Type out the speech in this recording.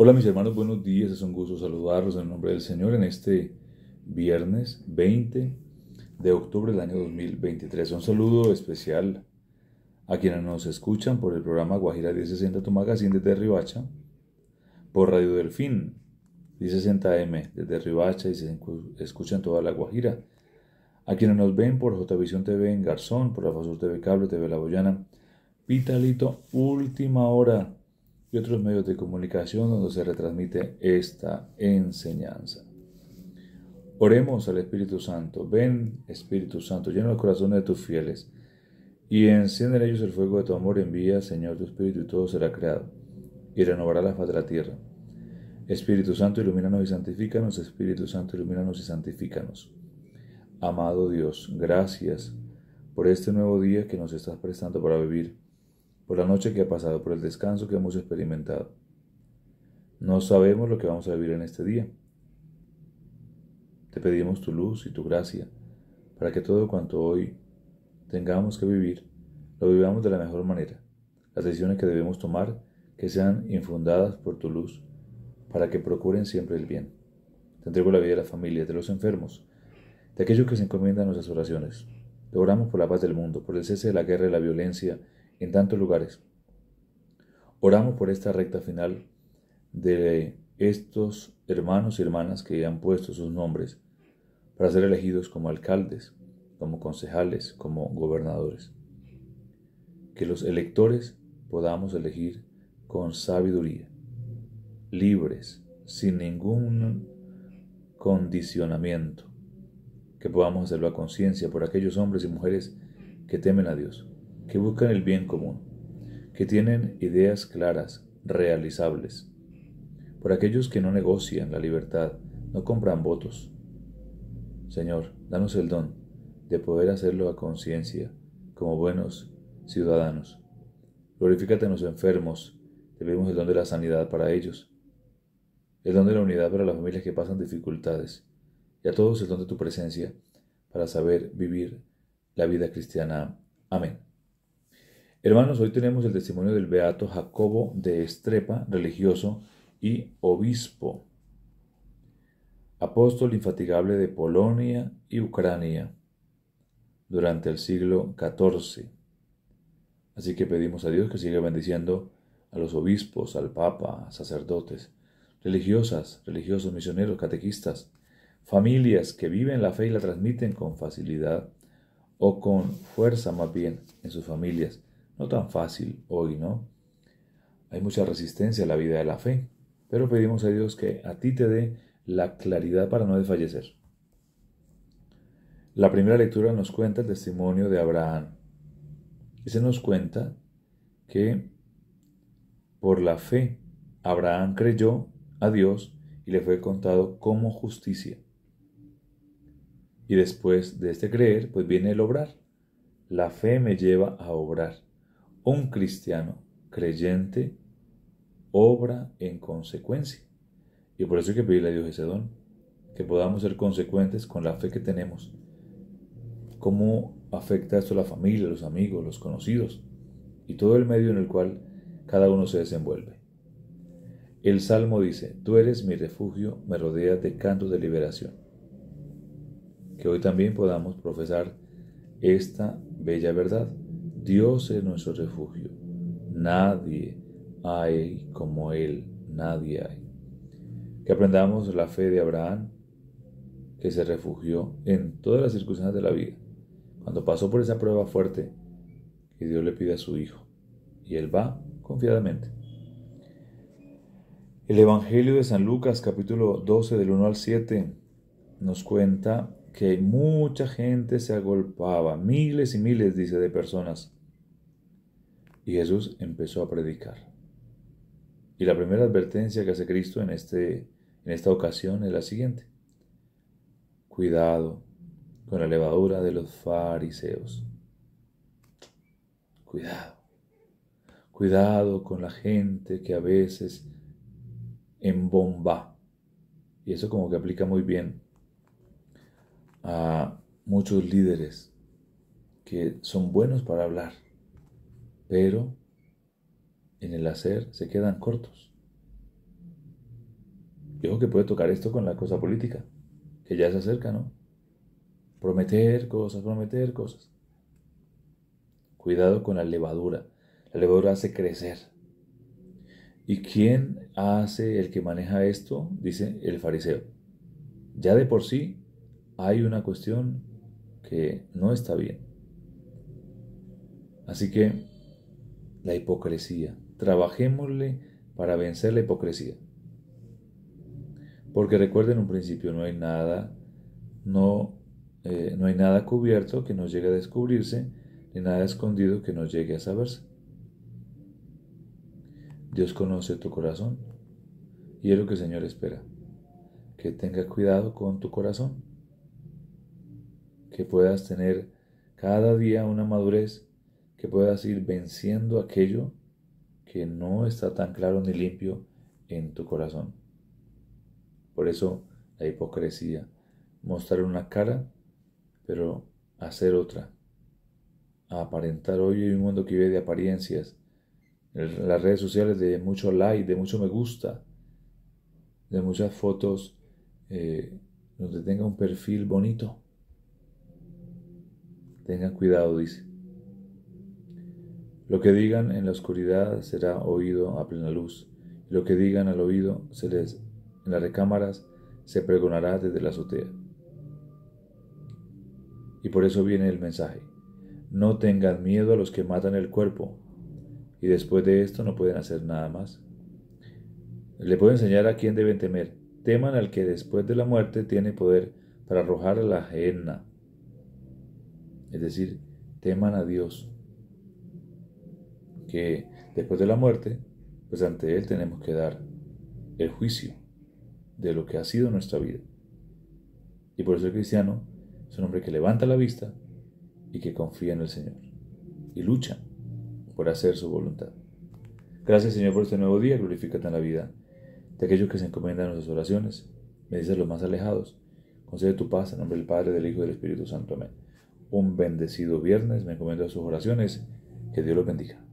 Hola mis hermanos, buenos días. Es un gusto saludarlos en nombre del Señor en este viernes 20 de octubre del año 2023. Un saludo especial a quienes nos escuchan por el programa Guajira 1060 Tu Magazine desde Ribacha, por Radio Delfín 1060M desde Ribacha y se escuchan toda la Guajira. A quienes nos ven por JVision TV en Garzón, por Afasur TV Cable, TV La Boyana, Pitalito, última hora y otros medios de comunicación donde se retransmite esta enseñanza. Oremos al Espíritu Santo. Ven, Espíritu Santo, llena los corazones de tus fieles y enciende en ellos el fuego de tu amor. Envía, Señor, tu Espíritu y todo será creado y renovará la faz de la tierra. Espíritu Santo, ilumínanos y santifícanos. Espíritu Santo, ilumínanos y santifícanos. Amado Dios, gracias por este nuevo día que nos estás prestando para vivir por la noche que ha pasado, por el descanso que hemos experimentado. No sabemos lo que vamos a vivir en este día. Te pedimos tu luz y tu gracia para que todo cuanto hoy tengamos que vivir, lo vivamos de la mejor manera. Las decisiones que debemos tomar, que sean infundadas por tu luz, para que procuren siempre el bien. Te la vida de la familia, de los enfermos, de aquellos que se encomiendan a nuestras oraciones. Te oramos por la paz del mundo, por el cese de la guerra y la violencia, en tantos lugares. Oramos por esta recta final de estos hermanos y hermanas que han puesto sus nombres para ser elegidos como alcaldes, como concejales, como gobernadores. Que los electores podamos elegir con sabiduría, libres, sin ningún condicionamiento, que podamos hacerlo a conciencia por aquellos hombres y mujeres que temen a Dios que buscan el bien común, que tienen ideas claras, realizables. Por aquellos que no negocian la libertad, no compran votos. Señor, danos el don de poder hacerlo a conciencia, como buenos ciudadanos. Glorifícate a los enfermos, debemos el don de la sanidad para ellos, el don de la unidad para las familias que pasan dificultades, y a todos el don de tu presencia para saber vivir la vida cristiana. Amén. Hermanos, hoy tenemos el testimonio del beato Jacobo de Estrepa, religioso y obispo, apóstol infatigable de Polonia y Ucrania durante el siglo XIV. Así que pedimos a Dios que siga bendiciendo a los obispos, al Papa, sacerdotes, religiosas, religiosos, misioneros, catequistas, familias que viven la fe y la transmiten con facilidad o con fuerza más bien en sus familias no tan fácil hoy, ¿no? Hay mucha resistencia a la vida de la fe, pero pedimos a Dios que a ti te dé la claridad para no desfallecer. La primera lectura nos cuenta el testimonio de Abraham. Y se nos cuenta que por la fe Abraham creyó a Dios y le fue contado como justicia. Y después de este creer, pues viene el obrar. La fe me lleva a obrar. Un cristiano creyente obra en consecuencia. Y por eso hay que pedirle a Dios ese don, que podamos ser consecuentes con la fe que tenemos. ¿Cómo afecta esto a la familia, los amigos, los conocidos y todo el medio en el cual cada uno se desenvuelve? El Salmo dice, tú eres mi refugio, me rodeas de cantos de liberación. Que hoy también podamos profesar esta bella verdad. Dios es nuestro refugio. Nadie hay como Él, nadie hay. Que aprendamos la fe de Abraham, que se refugió en todas las circunstancias de la vida. Cuando pasó por esa prueba fuerte que Dios le pide a su hijo, y él va confiadamente. El Evangelio de San Lucas capítulo 12 del 1 al 7 nos cuenta que mucha gente se agolpaba, miles y miles, dice, de personas. Y Jesús empezó a predicar. Y la primera advertencia que hace Cristo en, este, en esta ocasión es la siguiente. Cuidado con la levadura de los fariseos. Cuidado. Cuidado con la gente que a veces embomba. Y eso como que aplica muy bien a muchos líderes que son buenos para hablar, pero en el hacer se quedan cortos. Yo que puede tocar esto con la cosa política, que ya se acerca, ¿no? Prometer cosas, prometer cosas. Cuidado con la levadura. La levadura hace crecer. ¿Y quién hace el que maneja esto? Dice el fariseo. Ya de por sí hay una cuestión que no está bien. Así que la hipocresía, trabajémosle para vencer la hipocresía. Porque recuerden un principio, no hay nada, no, eh, no hay nada cubierto que no llegue a descubrirse, ni nada escondido que no llegue a saberse. Dios conoce tu corazón y es lo que el Señor espera, que tenga cuidado con tu corazón que puedas tener cada día una madurez, que puedas ir venciendo aquello que no está tan claro ni limpio en tu corazón. Por eso la hipocresía, mostrar una cara, pero hacer otra. aparentar hoy hay un mundo que vive de apariencias, las redes sociales de mucho like, de mucho me gusta, de muchas fotos eh, donde tenga un perfil bonito. Tengan cuidado, dice. Lo que digan en la oscuridad será oído a plena luz, lo que digan al oído se les en las recámaras se pregonará desde la azotea. Y por eso viene el mensaje. No tengan miedo a los que matan el cuerpo, y después de esto no pueden hacer nada más. Le puedo enseñar a quién deben temer. Teman al que después de la muerte tiene poder para arrojar a la es decir, teman a Dios, que después de la muerte, pues ante Él tenemos que dar el juicio de lo que ha sido nuestra vida. Y por eso el cristiano es un hombre que levanta la vista y que confía en el Señor y lucha por hacer su voluntad. Gracias Señor por este nuevo día, glorifícate en la vida de aquellos que se encomiendan a nuestras oraciones, bendice a los más alejados, concede tu paz en nombre del Padre, del Hijo y del Espíritu Santo. Amén un bendecido viernes. Me encomiendo a sus oraciones. Que Dios los bendiga.